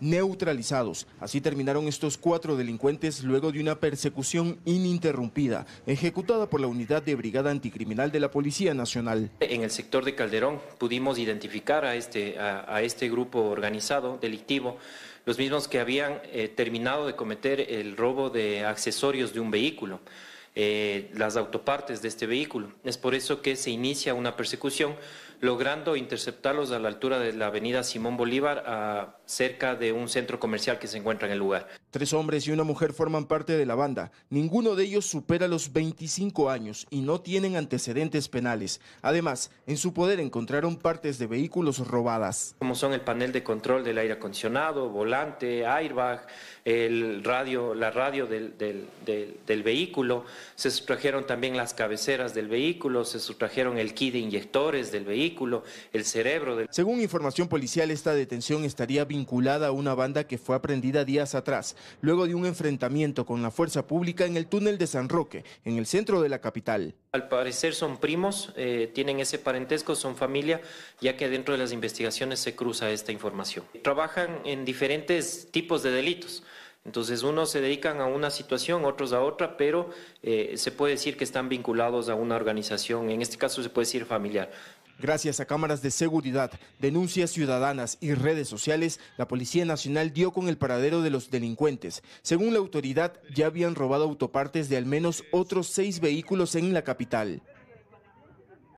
neutralizados. Así terminaron estos cuatro delincuentes luego de una persecución ininterrumpida, ejecutada por la unidad de Brigada Anticriminal de la Policía Nacional. En el sector de Calderón pudimos identificar a este, a, este grupo organizado delictivo, los mismos que habían eh, terminado de cometer el robo de accesorios de un vehículo. Eh, las autopartes de este vehículo. Es por eso que se inicia una persecución logrando interceptarlos a la altura de la avenida Simón Bolívar, a cerca de un centro comercial que se encuentra en el lugar. Tres hombres y una mujer forman parte de la banda. Ninguno de ellos supera los 25 años y no tienen antecedentes penales. Además, en su poder encontraron partes de vehículos robadas. Como son el panel de control del aire acondicionado, volante, airbag, el radio, la radio del, del, del, del vehículo. Se sustrajeron también las cabeceras del vehículo, se sustrajeron el kit de inyectores del vehículo el cerebro. Según información policial, esta detención estaría vinculada a una banda que fue aprendida días atrás, luego de un enfrentamiento con la fuerza pública en el túnel de San Roque, en el centro de la capital. Al parecer son primos, eh, tienen ese parentesco, son familia, ya que dentro de las investigaciones se cruza esta información. Trabajan en diferentes tipos de delitos. Entonces, unos se dedican a una situación, otros a otra, pero eh, se puede decir que están vinculados a una organización, en este caso se puede decir familiar. Gracias a cámaras de seguridad, denuncias ciudadanas y redes sociales, la Policía Nacional dio con el paradero de los delincuentes. Según la autoridad, ya habían robado autopartes de al menos otros seis vehículos en la capital.